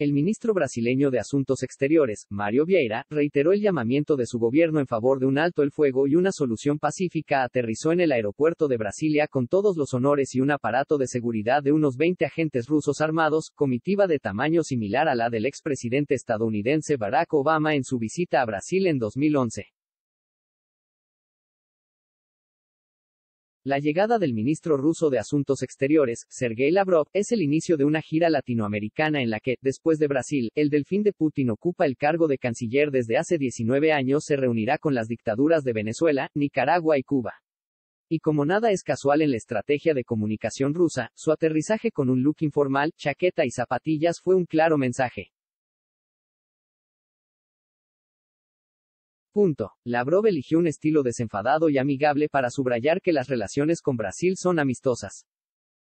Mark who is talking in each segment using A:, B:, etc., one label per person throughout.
A: El ministro brasileño de Asuntos Exteriores, Mario Vieira, reiteró el llamamiento de su gobierno en favor de un alto el fuego y una solución pacífica. Aterrizó en el aeropuerto de Brasilia con todos los honores y un aparato de seguridad de unos 20 agentes rusos armados, comitiva de tamaño similar a la del expresidente estadounidense Barack Obama en su visita a Brasil en 2011.
B: La llegada del ministro
A: ruso de Asuntos Exteriores, Sergei Lavrov, es el inicio de una gira latinoamericana en la que, después de Brasil, el delfín de Putin ocupa el cargo de canciller desde hace 19 años, se reunirá con las dictaduras de Venezuela, Nicaragua y Cuba. Y como nada es casual en la estrategia de comunicación rusa, su aterrizaje con un look informal, chaqueta y zapatillas fue un claro
B: mensaje. Punto.
A: Lavrov eligió un estilo desenfadado y amigable para subrayar que las relaciones con Brasil son amistosas.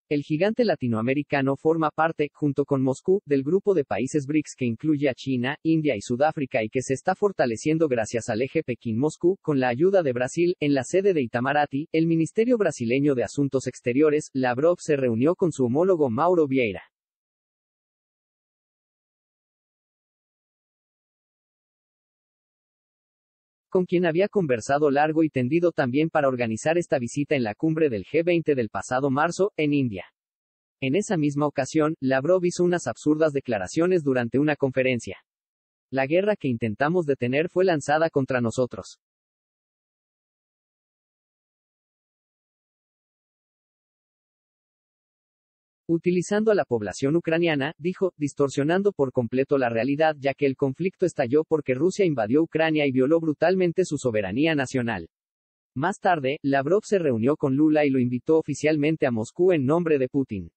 A: El gigante latinoamericano forma parte, junto con Moscú, del grupo de países BRICS que incluye a China, India y Sudáfrica y que se está fortaleciendo gracias al eje Pekín-Moscú, con la ayuda de Brasil, en la sede de Itamaraty, el Ministerio Brasileño de Asuntos Exteriores, Lavrov se reunió con su homólogo Mauro Vieira. con quien había conversado largo y tendido también para organizar esta visita en la cumbre del G20 del pasado marzo, en India. En esa misma ocasión, Lavrov hizo unas absurdas declaraciones durante una conferencia. La guerra que intentamos detener fue lanzada contra nosotros. utilizando a la población ucraniana, dijo, distorsionando por completo la realidad ya que el conflicto estalló porque Rusia invadió Ucrania y violó brutalmente su soberanía nacional. Más tarde, Lavrov se reunió con Lula y lo invitó oficialmente
B: a Moscú en nombre de Putin.